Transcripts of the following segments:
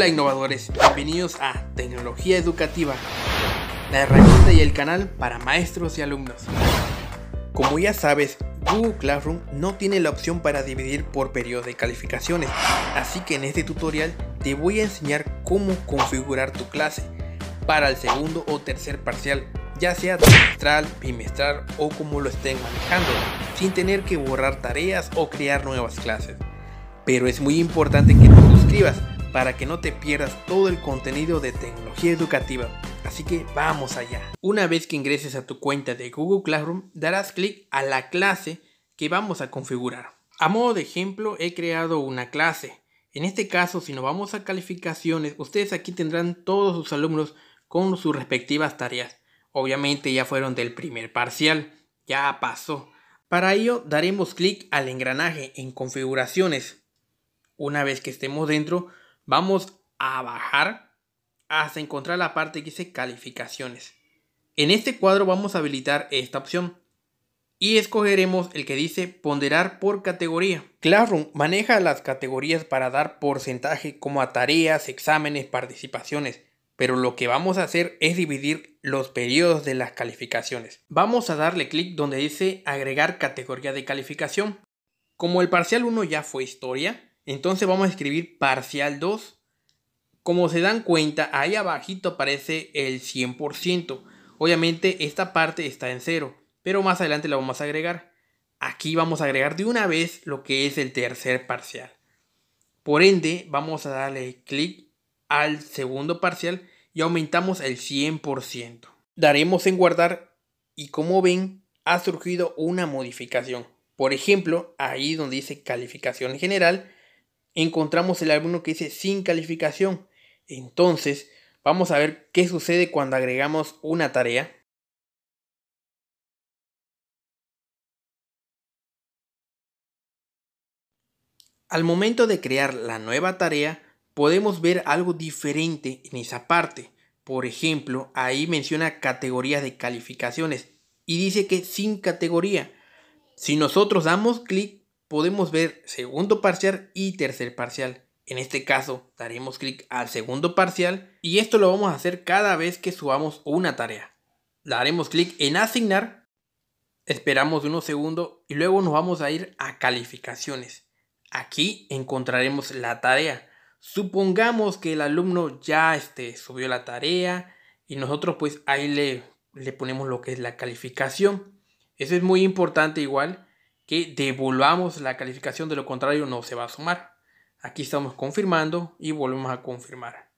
Hola innovadores, bienvenidos a Tecnología Educativa, la herramienta y el canal para maestros y alumnos. Como ya sabes, Google Classroom no tiene la opción para dividir por periodo de calificaciones, así que en este tutorial te voy a enseñar cómo configurar tu clase para el segundo o tercer parcial, ya sea trimestral, bimestral o como lo estén manejando, sin tener que borrar tareas o crear nuevas clases. Pero es muy importante que te suscribas para que no te pierdas todo el contenido de tecnología educativa. Así que vamos allá. Una vez que ingreses a tu cuenta de Google Classroom, darás clic a la clase que vamos a configurar. A modo de ejemplo, he creado una clase. En este caso, si nos vamos a calificaciones, ustedes aquí tendrán todos sus alumnos con sus respectivas tareas. Obviamente ya fueron del primer parcial, ya pasó. Para ello daremos clic al engranaje en configuraciones. Una vez que estemos dentro, Vamos a bajar hasta encontrar la parte que dice calificaciones. En este cuadro vamos a habilitar esta opción y escogeremos el que dice ponderar por categoría. Classroom maneja las categorías para dar porcentaje como a tareas, exámenes, participaciones, pero lo que vamos a hacer es dividir los periodos de las calificaciones. Vamos a darle clic donde dice agregar categoría de calificación. Como el parcial 1 ya fue historia, entonces vamos a escribir parcial 2. Como se dan cuenta, ahí abajito aparece el 100%. Obviamente esta parte está en 0, pero más adelante la vamos a agregar. Aquí vamos a agregar de una vez lo que es el tercer parcial. Por ende, vamos a darle clic al segundo parcial y aumentamos el 100%. Daremos en guardar y como ven, ha surgido una modificación. Por ejemplo, ahí donde dice calificación general, encontramos el alumno que dice sin calificación. Entonces, vamos a ver qué sucede cuando agregamos una tarea. Al momento de crear la nueva tarea, podemos ver algo diferente en esa parte. Por ejemplo, ahí menciona categorías de calificaciones y dice que sin categoría. Si nosotros damos clic podemos ver segundo parcial y tercer parcial. En este caso, daremos clic al segundo parcial y esto lo vamos a hacer cada vez que subamos una tarea. Daremos clic en asignar, esperamos unos segundos y luego nos vamos a ir a calificaciones. Aquí encontraremos la tarea. Supongamos que el alumno ya este, subió la tarea y nosotros pues ahí le, le ponemos lo que es la calificación. Eso es muy importante igual que devolvamos la calificación, de lo contrario no se va a sumar. Aquí estamos confirmando y volvemos a confirmar.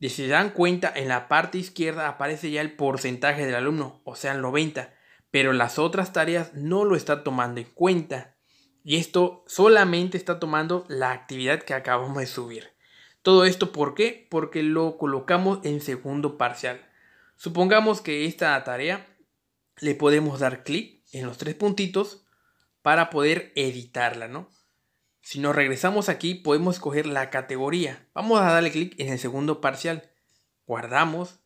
si se dan cuenta, en la parte izquierda aparece ya el porcentaje del alumno, o sea, el 90, pero las otras tareas no lo está tomando en cuenta. Y esto solamente está tomando la actividad que acabamos de subir. Todo esto, ¿por qué? Porque lo colocamos en segundo parcial. Supongamos que esta tarea le podemos dar clic en los tres puntitos para poder editarla, ¿no? Si nos regresamos aquí, podemos escoger la categoría. Vamos a darle clic en el segundo parcial. Guardamos.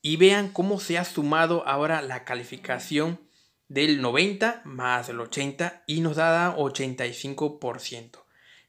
Y vean cómo se ha sumado ahora la calificación del 90 más el 80 y nos da 85%.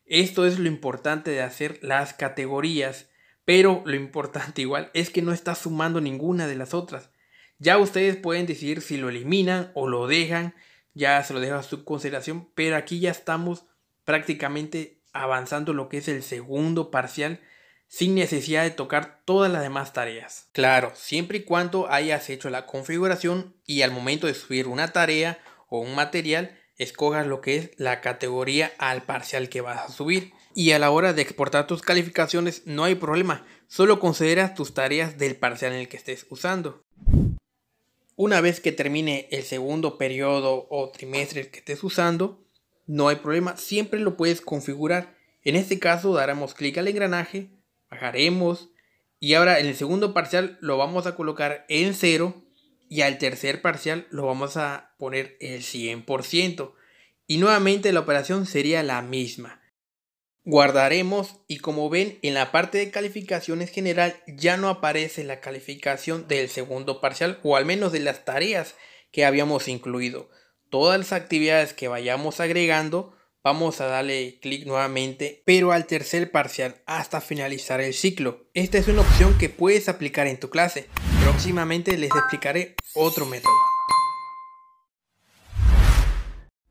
Esto es lo importante de hacer las categorías, pero lo importante igual es que no está sumando ninguna de las otras. Ya ustedes pueden decidir si lo eliminan o lo dejan ya se lo dejo a su consideración, pero aquí ya estamos prácticamente avanzando lo que es el segundo parcial sin necesidad de tocar todas las demás tareas. Claro, siempre y cuando hayas hecho la configuración y al momento de subir una tarea o un material, escojas lo que es la categoría al parcial que vas a subir. Y a la hora de exportar tus calificaciones no hay problema, solo consideras tus tareas del parcial en el que estés usando. Una vez que termine el segundo periodo o trimestre que estés usando, no hay problema, siempre lo puedes configurar. En este caso daremos clic al engranaje, bajaremos y ahora en el segundo parcial lo vamos a colocar en 0 y al tercer parcial lo vamos a poner el 100%. Y nuevamente la operación sería la misma guardaremos y como ven en la parte de calificaciones general ya no aparece la calificación del segundo parcial o al menos de las tareas que habíamos incluido. Todas las actividades que vayamos agregando vamos a darle clic nuevamente pero al tercer parcial hasta finalizar el ciclo. Esta es una opción que puedes aplicar en tu clase. Próximamente les explicaré otro método.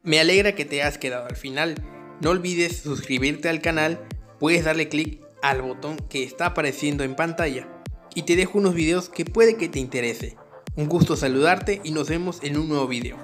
Me alegra que te has quedado al final. No olvides suscribirte al canal, puedes darle clic al botón que está apareciendo en pantalla y te dejo unos videos que puede que te interese. Un gusto saludarte y nos vemos en un nuevo video.